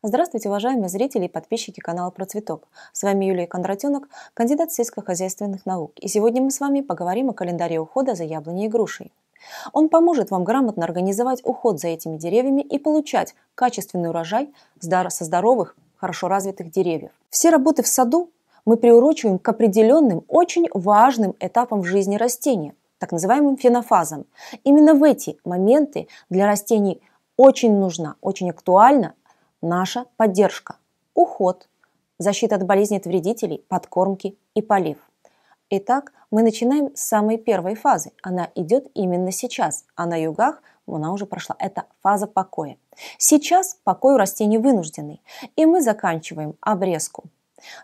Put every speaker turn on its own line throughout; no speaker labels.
Здравствуйте, уважаемые зрители и подписчики канала Про Цветок. С вами Юлия Кондратюнок, кандидат сельскохозяйственных наук. И сегодня мы с вами поговорим о календаре ухода за яблоней и грушей. Он поможет вам грамотно организовать уход за этими деревьями и получать качественный урожай со здоровых, хорошо развитых деревьев. Все работы в саду мы приурочиваем к определенным, очень важным этапам в жизни растения – так называемым фенофазам. Именно в эти моменты для растений очень нужна, очень актуальна наша поддержка, уход, защита от болезней от вредителей, подкормки и полив. Итак, мы начинаем с самой первой фазы. Она идет именно сейчас, а на югах она уже прошла. Это фаза покоя. Сейчас покой у растений вынужденный, и мы заканчиваем обрезку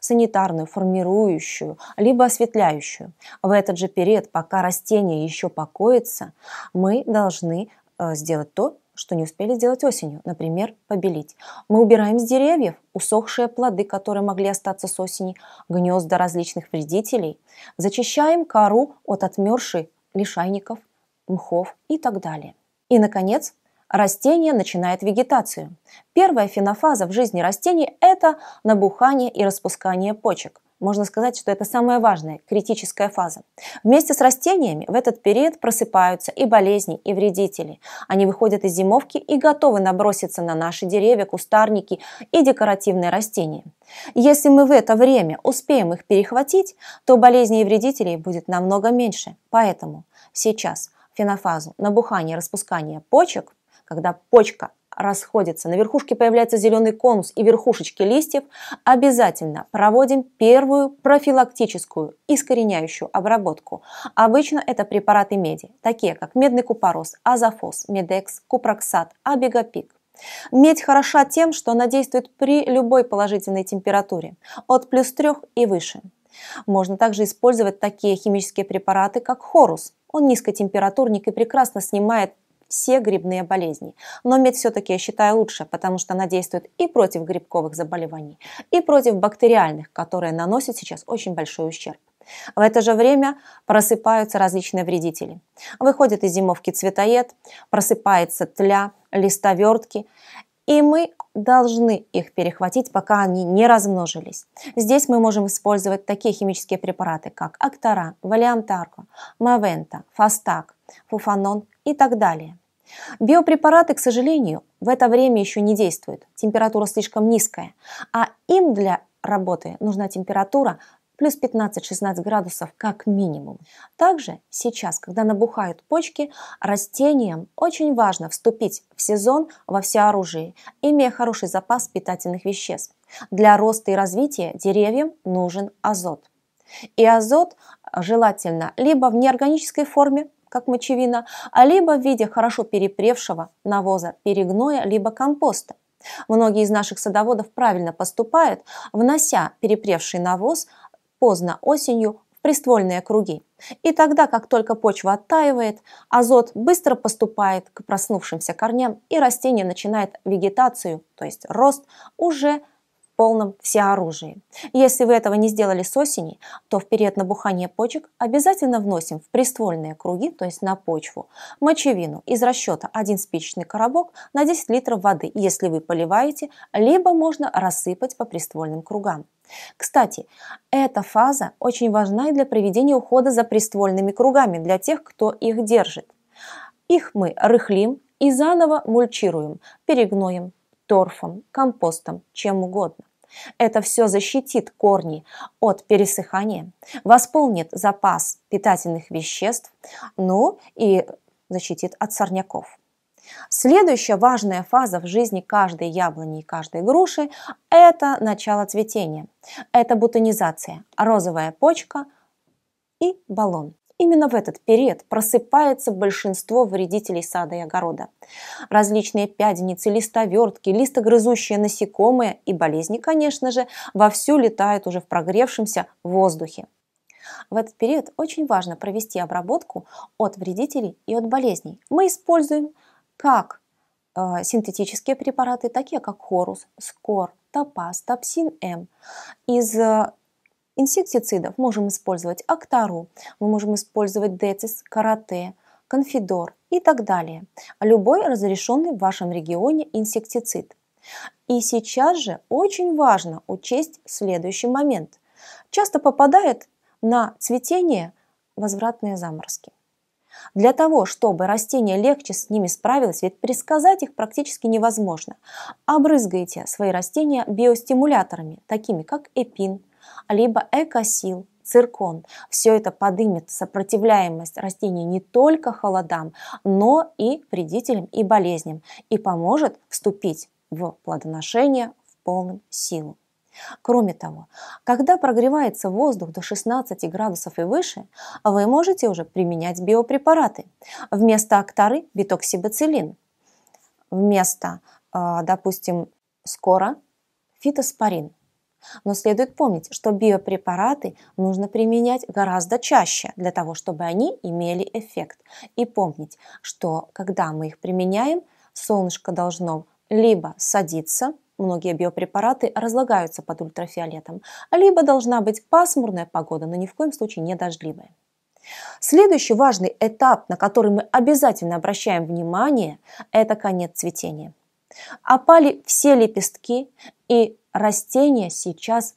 санитарную, формирующую, либо осветляющую. В этот же период, пока растение еще покоится, мы должны э, сделать то, что не успели сделать осенью, например, побелить. Мы убираем с деревьев усохшие плоды, которые могли остаться с осени, гнезда различных вредителей, зачищаем кору от отмершей лишайников, мхов и так далее. И, наконец, растение начинает вегетацию. Первая фенофаза в жизни растений – это набухание и распускание почек. Можно сказать, что это самая важная, критическая фаза. Вместе с растениями в этот период просыпаются и болезни, и вредители. Они выходят из зимовки и готовы наброситься на наши деревья, кустарники и декоративные растения. Если мы в это время успеем их перехватить, то болезней и вредителей будет намного меньше. Поэтому сейчас фенофазу набухания и распускания почек когда почка расходится, на верхушке появляется зеленый конус и верхушечки листьев, обязательно проводим первую профилактическую искореняющую обработку. Обычно это препараты меди, такие как медный купорос, азофос, медекс, купроксат, абигапик. Медь хороша тем, что она действует при любой положительной температуре, от плюс 3 и выше. Можно также использовать такие химические препараты, как хорус. Он низкотемпературник и прекрасно снимает все грибные болезни. Но мед все-таки я считаю лучше, потому что она действует и против грибковых заболеваний, и против бактериальных, которые наносят сейчас очень большой ущерб. В это же время просыпаются различные вредители. Выходит из зимовки цветоед, просыпается тля, листовертки, и мы должны их перехватить, пока они не размножились. Здесь мы можем использовать такие химические препараты, как Актара, Валиантарко, Мавента, Фастак, фуфанон и так далее. Биопрепараты, к сожалению, в это время еще не действуют, температура слишком низкая, а им для работы нужна температура плюс 15-16 градусов как минимум. Также сейчас, когда набухают почки, растениям очень важно вступить в сезон во всеоружии, имея хороший запас питательных веществ. Для роста и развития деревьям нужен азот. И азот желательно либо в неорганической форме, как мочевина, а либо в виде хорошо перепревшего навоза, перегноя, либо компоста. Многие из наших садоводов правильно поступают, внося перепревший навоз поздно осенью в приствольные круги. И тогда, как только почва оттаивает, азот быстро поступает к проснувшимся корням, и растение начинает вегетацию, то есть рост, уже полном всеоружии. Если вы этого не сделали с осени, то в период набухания почек обязательно вносим в приствольные круги, то есть на почву, мочевину из расчета 1 спичечный коробок на 10 литров воды, если вы поливаете, либо можно рассыпать по приствольным кругам. Кстати, эта фаза очень важна и для проведения ухода за приствольными кругами для тех, кто их держит. Их мы рыхлим и заново мульчируем, перегноем, торфом, компостом, чем угодно. Это все защитит корни от пересыхания, восполнит запас питательных веществ, ну и защитит от сорняков. Следующая важная фаза в жизни каждой яблони и каждой груши – это начало цветения. Это бутонизация, розовая почка и баллон. Именно в этот период просыпается большинство вредителей сада и огорода. Различные пяденицы, листовертки, листогрызущие насекомые и болезни, конечно же, вовсю летают уже в прогревшемся воздухе. В этот период очень важно провести обработку от вредителей и от болезней. Мы используем как э, синтетические препараты, такие как хорус, скор, топаз, топсин М. Из э, Инсектицидов можем использовать Актару, мы можем использовать Децис, Карате, Конфидор и так далее. Любой разрешенный в вашем регионе инсектицид. И сейчас же очень важно учесть следующий момент. Часто попадает на цветение возвратные заморозки. Для того, чтобы растение легче с ними справилось, ведь предсказать их практически невозможно, обрызгайте свои растения биостимуляторами, такими как эпин, либо экосил, циркон. Все это подымет сопротивляемость растения не только холодам, но и вредителям и болезням и поможет вступить в плодоношение в полную силу. Кроме того, когда прогревается воздух до 16 градусов и выше, вы можете уже применять биопрепараты. Вместо актары – битоксибацилин. Вместо, э, допустим, скоро – фитоспорин – но следует помнить, что биопрепараты нужно применять гораздо чаще для того, чтобы они имели эффект. И помнить, что когда мы их применяем, солнышко должно либо садиться, многие биопрепараты разлагаются под ультрафиолетом, либо должна быть пасмурная погода, но ни в коем случае не дождливая. Следующий важный этап, на который мы обязательно обращаем внимание, это конец цветения. Опали все лепестки и растение сейчас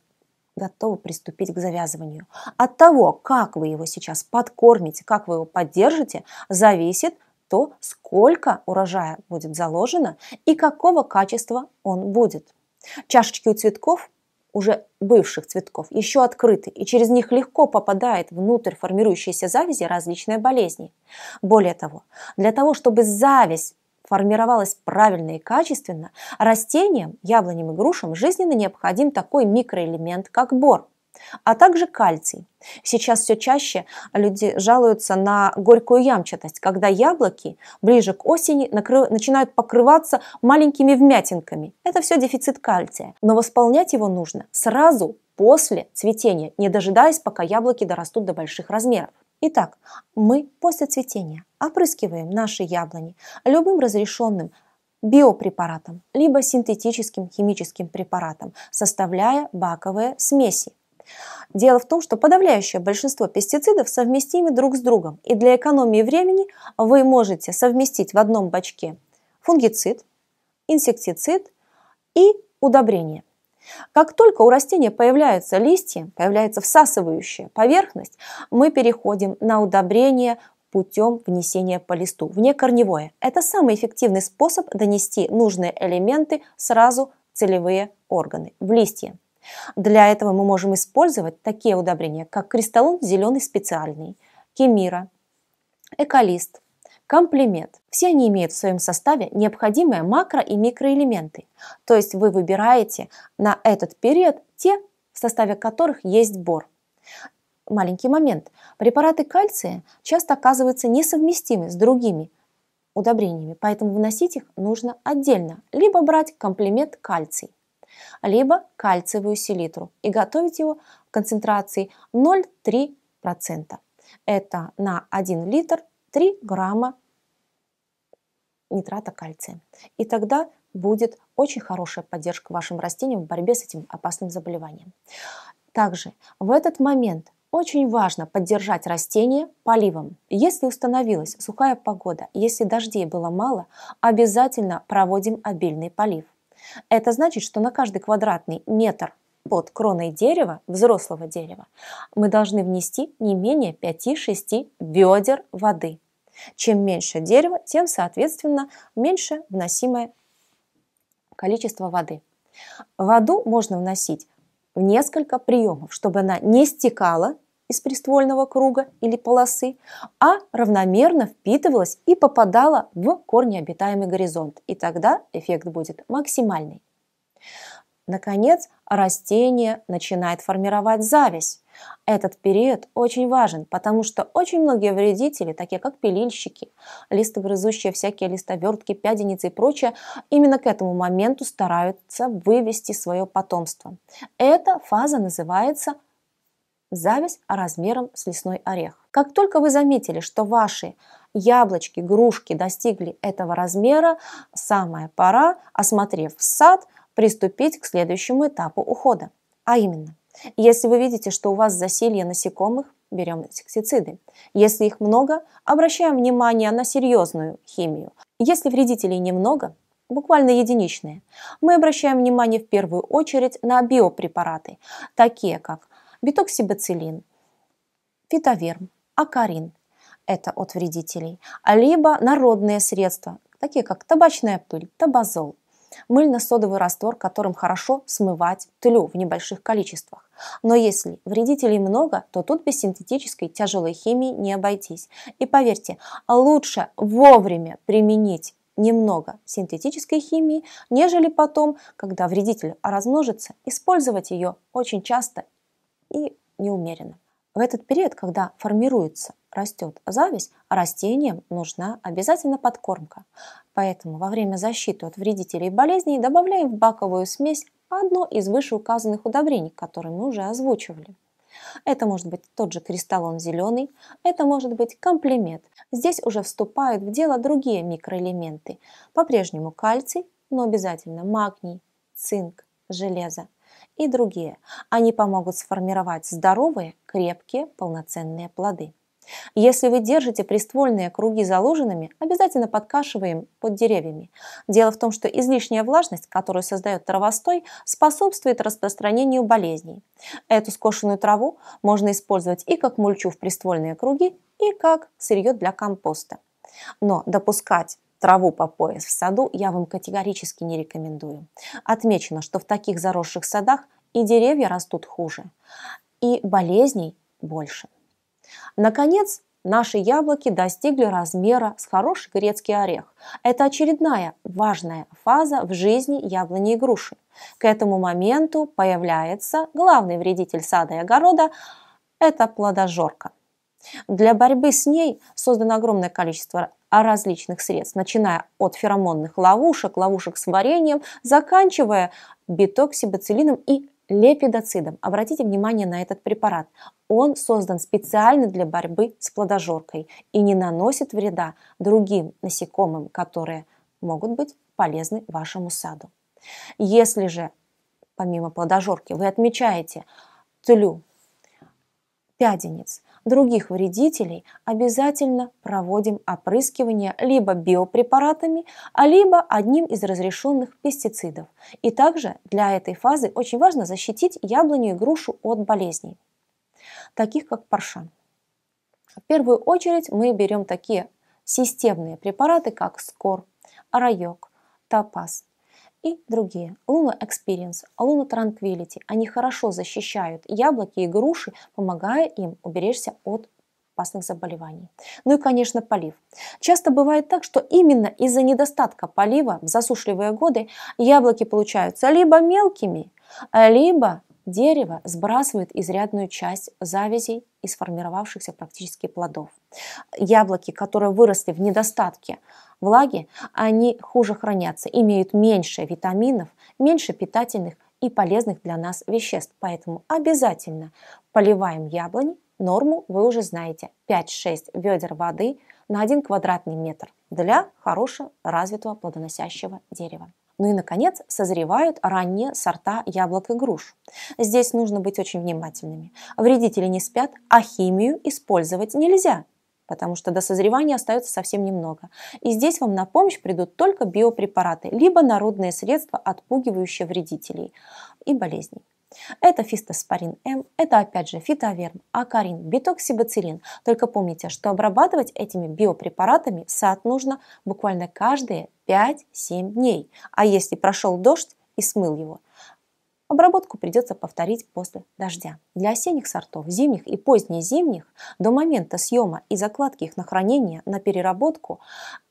готово приступить к завязыванию. От того, как вы его сейчас подкормите, как вы его поддержите, зависит то, сколько урожая будет заложено и какого качества он будет. Чашечки у цветков уже бывших цветков, еще открыты, и через них легко попадает внутрь формирующейся завязи различные болезни. Более того, для того, чтобы зависть формировалось правильно и качественно, растениям, яблоням и грушам жизненно необходим такой микроэлемент, как бор, а также кальций. Сейчас все чаще люди жалуются на горькую ямчатость, когда яблоки ближе к осени накры... начинают покрываться маленькими вмятинками. Это все дефицит кальция, но восполнять его нужно сразу после цветения, не дожидаясь, пока яблоки дорастут до больших размеров. Итак, мы после цветения опрыскиваем наши яблони любым разрешенным биопрепаратом, либо синтетическим химическим препаратом, составляя баковые смеси. Дело в том, что подавляющее большинство пестицидов совместимы друг с другом, и для экономии времени вы можете совместить в одном бачке фунгицид, инсектицид и удобрение. Как только у растения появляются листья, появляется всасывающая поверхность, мы переходим на удобрение путем внесения по листу, вне корневое. Это самый эффективный способ донести нужные элементы сразу в целевые органы, в листья. Для этого мы можем использовать такие удобрения, как кристаллон зеленый специальный, кемира, эколист – Комплимент. Все они имеют в своем составе необходимые макро- и микроэлементы. То есть вы выбираете на этот период те, в составе которых есть бор. Маленький момент. Препараты кальция часто оказываются несовместимы с другими удобрениями, поэтому вносить их нужно отдельно, либо брать комплимент кальций, либо кальциевую селитру и готовить его в концентрации 0,3%. Это на 1 литр 3 грамма нитрата кальция. И тогда будет очень хорошая поддержка вашим растениям в борьбе с этим опасным заболеванием. Также в этот момент очень важно поддержать растения поливом. Если установилась сухая погода, если дождей было мало, обязательно проводим обильный полив. Это значит, что на каждый квадратный метр под кроной дерева, взрослого дерева, мы должны внести не менее 5-6 ведер воды. Чем меньше дерево, тем, соответственно, меньше вносимое количество воды. Воду можно вносить в несколько приемов, чтобы она не стекала из приствольного круга или полосы, а равномерно впитывалась и попадала в корнеобитаемый горизонт. И тогда эффект будет максимальный. Наконец, растение начинает формировать зависть. Этот период очень важен, потому что очень многие вредители, такие как пилильщики, листогрызущие всякие листовертки, пяденицы и прочее, именно к этому моменту стараются вывести свое потомство. Эта фаза называется зависть размером с лесной орех. Как только вы заметили, что ваши яблочки, грушки достигли этого размера, самая пора, осмотрев сад, приступить к следующему этапу ухода. А именно, если вы видите, что у вас засилье насекомых, берем инсектициды. Если их много, обращаем внимание на серьезную химию. Если вредителей немного, буквально единичные, мы обращаем внимание в первую очередь на биопрепараты, такие как битоксибацилин, фитоверм, акарин, это от вредителей, либо народные средства, такие как табачная пыль, табазол, мыльно-содовый раствор, которым хорошо смывать тлю в небольших количествах. Но если вредителей много, то тут без синтетической тяжелой химии не обойтись. И поверьте, лучше вовремя применить немного синтетической химии, нежели потом, когда вредитель размножится, использовать ее очень часто и неумеренно. В этот период, когда формируется растет зависть, а растениям нужна обязательно подкормка. Поэтому во время защиты от вредителей и болезней добавляем в баковую смесь одно из вышеуказанных удобрений, которые мы уже озвучивали. Это может быть тот же кристаллон зеленый, это может быть комплимент. Здесь уже вступают в дело другие микроэлементы. По-прежнему кальций, но обязательно магний, цинк, железо и другие. Они помогут сформировать здоровые, крепкие, полноценные плоды. Если вы держите приствольные круги заложенными, обязательно подкашиваем под деревьями. Дело в том, что излишняя влажность, которую создает травостой, способствует распространению болезней. Эту скошенную траву можно использовать и как мульчу в приствольные круги, и как сырье для компоста. Но допускать траву по пояс в саду я вам категорически не рекомендую. Отмечено, что в таких заросших садах и деревья растут хуже, и болезней больше. Наконец, наши яблоки достигли размера с хороший грецкий орех. Это очередная важная фаза в жизни яблони и груши. К этому моменту появляется главный вредитель сада и огорода – это плодожорка. Для борьбы с ней создано огромное количество различных средств, начиная от феромонных ловушек, ловушек с вареньем, заканчивая битоксибацилином и лепидоцидом. Обратите внимание на этот препарат. Он создан специально для борьбы с плодожоркой и не наносит вреда другим насекомым, которые могут быть полезны вашему саду. Если же помимо плодожорки вы отмечаете тюлю, пяденец. Других вредителей обязательно проводим опрыскивание либо биопрепаратами, а либо одним из разрешенных пестицидов. И также для этой фазы очень важно защитить яблоню и грушу от болезней, таких как парша. В первую очередь мы берем такие системные препараты, как скор, арайок, топаз, и другие. луна Experience, луна Tranquility. Они хорошо защищают яблоки и груши, помогая им уберечься от опасных заболеваний. Ну и, конечно, полив. Часто бывает так, что именно из-за недостатка полива в засушливые годы яблоки получаются либо мелкими, либо дерево сбрасывает изрядную часть завязей из формировавшихся практически плодов. Яблоки, которые выросли в недостатке влаги, они хуже хранятся, имеют меньше витаминов, меньше питательных и полезных для нас веществ. Поэтому обязательно поливаем яблони. Норму вы уже знаете. 5-6 ведер воды на 1 квадратный метр для хорошего развитого плодоносящего дерева. Ну и, наконец, созревают ранние сорта яблок и груш. Здесь нужно быть очень внимательными. Вредители не спят, а химию использовать нельзя, потому что до созревания остается совсем немного. И здесь вам на помощь придут только биопрепараты, либо народные средства, отпугивающие вредителей и болезней. Это фистоспорин М, это опять же фитоверм, акарин, битоксибацилин. Только помните, что обрабатывать этими биопрепаратами сад нужно буквально каждые 5-7 дней. А если прошел дождь и смыл его, Обработку придется повторить после дождя. Для осенних сортов, зимних и позднезимних, до момента съема и закладки их на хранение, на переработку,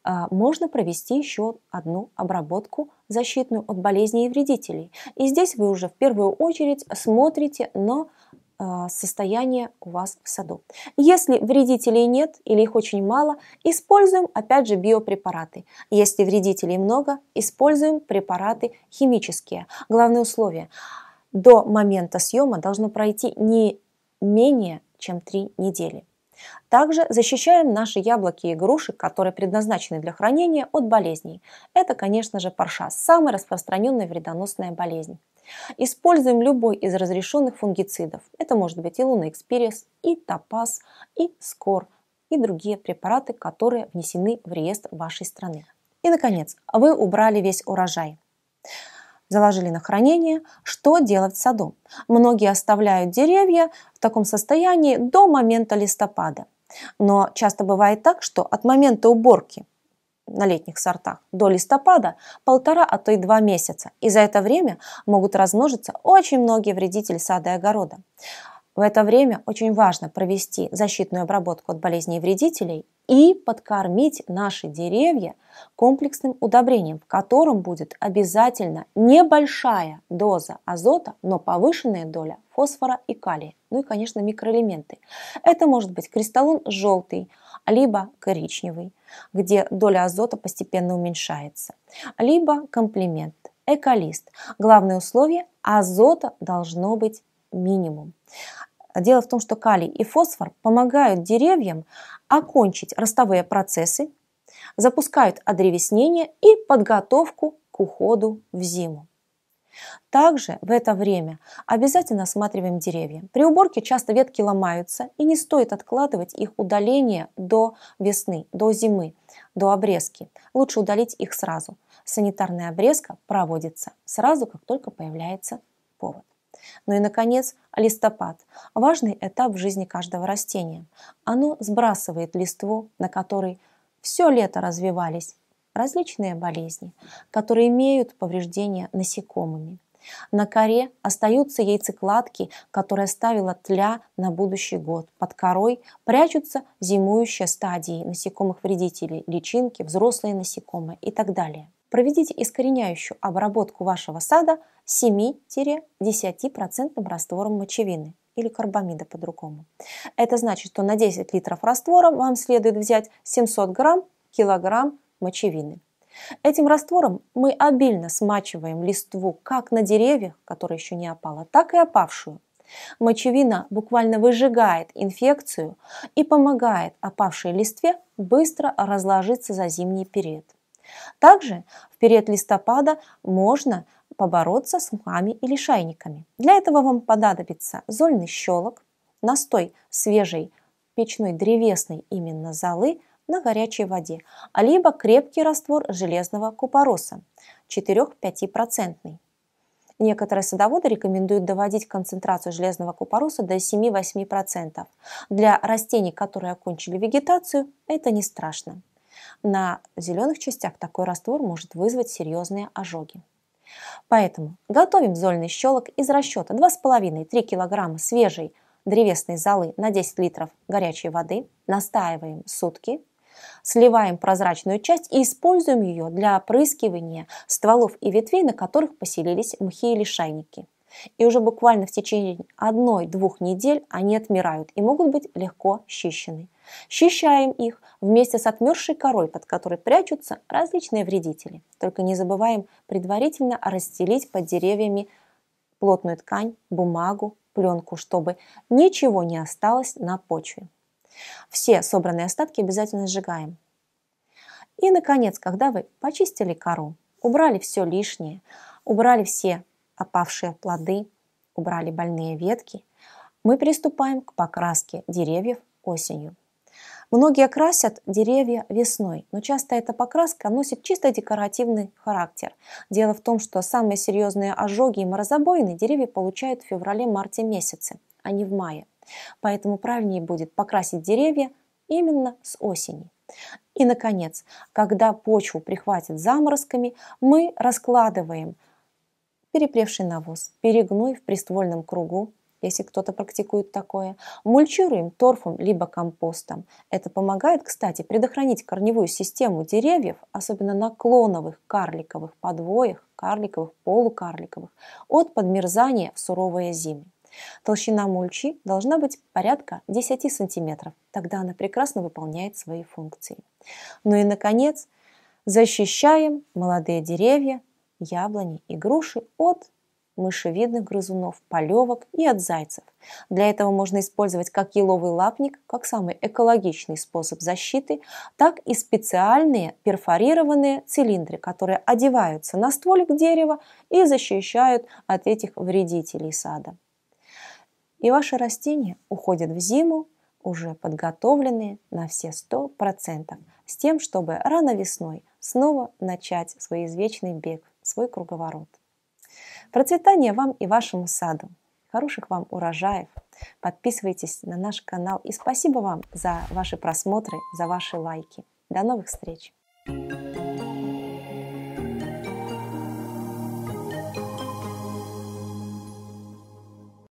а, можно провести еще одну обработку защитную от болезней и вредителей. И здесь вы уже в первую очередь смотрите на э, состояние у вас в саду. Если вредителей нет или их очень мало, используем опять же биопрепараты. Если вредителей много, используем препараты химические. Главное условие – до момента съема должно пройти не менее чем 3 недели. Также защищаем наши яблоки и груши, которые предназначены для хранения, от болезней. Это, конечно же, парша, самая распространенная вредоносная болезнь. Используем любой из разрешенных фунгицидов. Это может быть и Луна и Топаз, и Скор, и другие препараты, которые внесены в реестр вашей страны. И, наконец, вы убрали весь урожай заложили на хранение, что делать в саду. Многие оставляют деревья в таком состоянии до момента листопада. Но часто бывает так, что от момента уборки на летних сортах до листопада полтора, а то и два месяца. И за это время могут размножиться очень многие вредители сада и огорода. В это время очень важно провести защитную обработку от болезней и вредителей и подкормить наши деревья комплексным удобрением, в котором будет обязательно небольшая доза азота, но повышенная доля фосфора и калия, ну и, конечно, микроэлементы. Это может быть кристаллон желтый, либо коричневый, где доля азота постепенно уменьшается, либо комплимент, эколист. Главное условие – азота должно быть минимум. А дело в том, что калий и фосфор помогают деревьям окончить ростовые процессы, запускают одревеснение и подготовку к уходу в зиму. Также в это время обязательно осматриваем деревья. При уборке часто ветки ломаются и не стоит откладывать их удаление до весны, до зимы, до обрезки. Лучше удалить их сразу. Санитарная обрезка проводится сразу, как только появляется повод. Ну и, наконец, листопад – важный этап в жизни каждого растения. Оно сбрасывает листву, на которой все лето развивались различные болезни, которые имеют повреждения насекомыми. На коре остаются яйцекладки, которые ставила тля на будущий год. Под корой прячутся зимующие стадии насекомых-вредителей, личинки, взрослые насекомые и так далее проведите искореняющую обработку вашего сада 7-10% раствором мочевины или карбамида по-другому. Это значит, что на 10 литров раствора вам следует взять 700 грамм, килограмм мочевины. Этим раствором мы обильно смачиваем листву как на деревьях, которая еще не опала, так и опавшую. Мочевина буквально выжигает инфекцию и помогает опавшей листве быстро разложиться за зимний период. Также в период листопада можно побороться с мухами или шайниками. Для этого вам понадобится зольный щелок, настой свежей печной древесной именно золы на горячей воде, а либо крепкий раствор железного купороса 4-5%. Некоторые садоводы рекомендуют доводить концентрацию железного купороса до 7-8%. Для растений, которые окончили вегетацию, это не страшно. На зеленых частях такой раствор может вызвать серьезные ожоги. Поэтому готовим зольный щелок из расчета 2,5-3 кг свежей древесной золы на 10 литров горячей воды, настаиваем сутки, сливаем прозрачную часть и используем ее для опрыскивания стволов и ветвей, на которых поселились мхи или шайники. И уже буквально в течение одной-двух недель они отмирают и могут быть легко счищены. Счищаем их вместе с отмершей корой, под которой прячутся различные вредители. Только не забываем предварительно расстелить под деревьями плотную ткань, бумагу, пленку, чтобы ничего не осталось на почве. Все собранные остатки обязательно сжигаем. И, наконец, когда вы почистили кору, убрали все лишнее, убрали все опавшие плоды, убрали больные ветки, мы приступаем к покраске деревьев осенью. Многие красят деревья весной, но часто эта покраска носит чисто декоративный характер. Дело в том, что самые серьезные ожоги и морозобоины деревья получают в феврале-марте месяце, а не в мае. Поэтому правильнее будет покрасить деревья именно с осени. И, наконец, когда почву прихватит заморозками, мы раскладываем перепревший навоз, перегной в приствольном кругу если кто-то практикует такое, мульчируем торфом либо компостом. Это помогает, кстати, предохранить корневую систему деревьев, особенно наклоновых, карликовых, подвоях, карликовых, полукарликовых, от подмерзания в суровые зимы. Толщина мульчи должна быть порядка 10 сантиметров, тогда она прекрасно выполняет свои функции. Ну и, наконец, защищаем молодые деревья, яблони и груши от мышевидных грызунов, полевок и от зайцев. Для этого можно использовать как еловый лапник, как самый экологичный способ защиты, так и специальные перфорированные цилиндры, которые одеваются на стволик дерева и защищают от этих вредителей сада. И ваши растения уходят в зиму уже подготовленные на все 100%, с тем, чтобы рано весной снова начать свой извечный бег, свой круговорот. Процветания вам и вашему саду. Хороших вам урожаев. Подписывайтесь на наш канал. И спасибо вам за ваши просмотры, за ваши лайки. До новых встреч! thank you